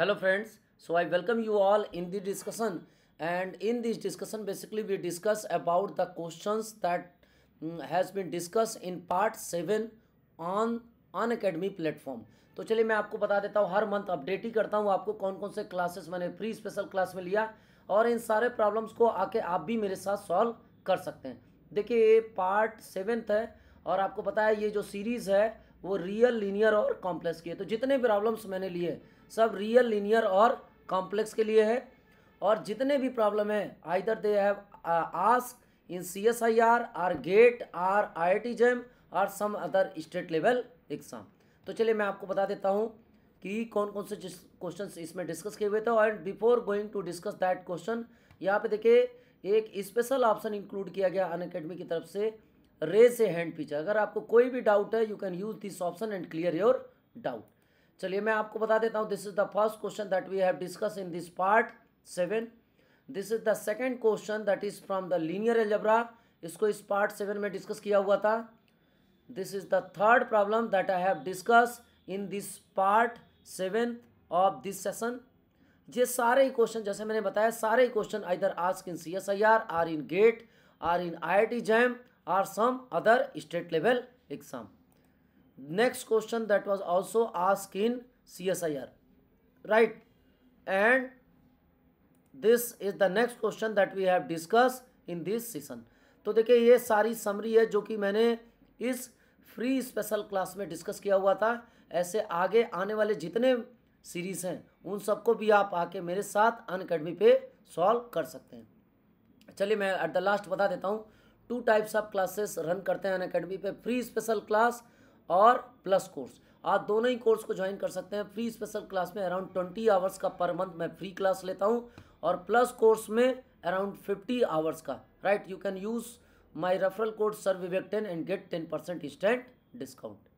hello friends so I welcome you all in this discussion and in this discussion basically we discuss about the questions that has been discuss in part seven on Unacademy platform तो चलिए मैं आपको बता देता हूँ हर month update ही करता हूँ आपको कौन कौन से क्लासेस मैंने फ्री स्पेशल क्लास में लिया और इन सारे प्रॉब्लम्स को आके आप भी मेरे साथ सॉल्व कर सकते हैं देखिए पार्ट सेवेंथ है और आपको पता है ये जो सीरीज़ है वो रियल लीनियर और कॉम्प्लेक्स की है तो जितने भी प्रॉब्लम्स मैंने लिए सब रियल लीनियर और कॉम्प्लेक्स के लिए है और जितने भी प्रॉब्लम है either they have ask in C S I R or GATE or I I T JAM or some other state level exam तो चलिए मैं आपको बता देता हूँ कि कौन कौन से क्वेश्चन इसमें डिस्कस किए हुए थे and before going to discuss that question यहाँ पे देखिए एक स्पेशल ऑप्शन इंक्लूड किया गया अन अकेडमी की तरफ से रेज ए हैंड पीछे अगर आपको कोई भी डाउट है you can use this option and clear your doubt चलिए मैं आपको बता देता हूँ this is the first question that we have discuss in this part seven this is the second question that is from the linear algebra इसको इस part seven में discuss किया हुआ था this is the third problem that I have discuss in this part seven of this session ये सारे ही question जैसे मैंने बताया सारे ही क्वेश्चन इधर ask in C S I R or in GATE or in I I T JAM or some other state level exam next question that was also ask in C S I R right and this is the next question that we have discuss in this session तो देखिए ये सारी summary है जो कि मैंने इस free special class में डिस्कस किया हुआ था ऐसे आगे आने वाले जितने सीरीज हैं उन सबको भी आप आके मेरे साथ अन अकेडमी पे सॉल्व कर सकते हैं चलिए मैं एट द लास्ट बता देता हूँ two types of classes run करते हैं अनकेडमी पे फ्री स्पेशल क्लास और प्लस कोर्स आप दोनों ही कोर्स को ज्वाइन कर सकते हैं फ्री स्पेशल क्लास में अराउंड ट्वेंटी आवर्स का पर मंथ मैं फ्री क्लास लेता हूँ और प्लस कोर्स में अराउंड फिफ्टी आवर्स का right you can use my referral code sir Vivek ten and get ten percent stand discount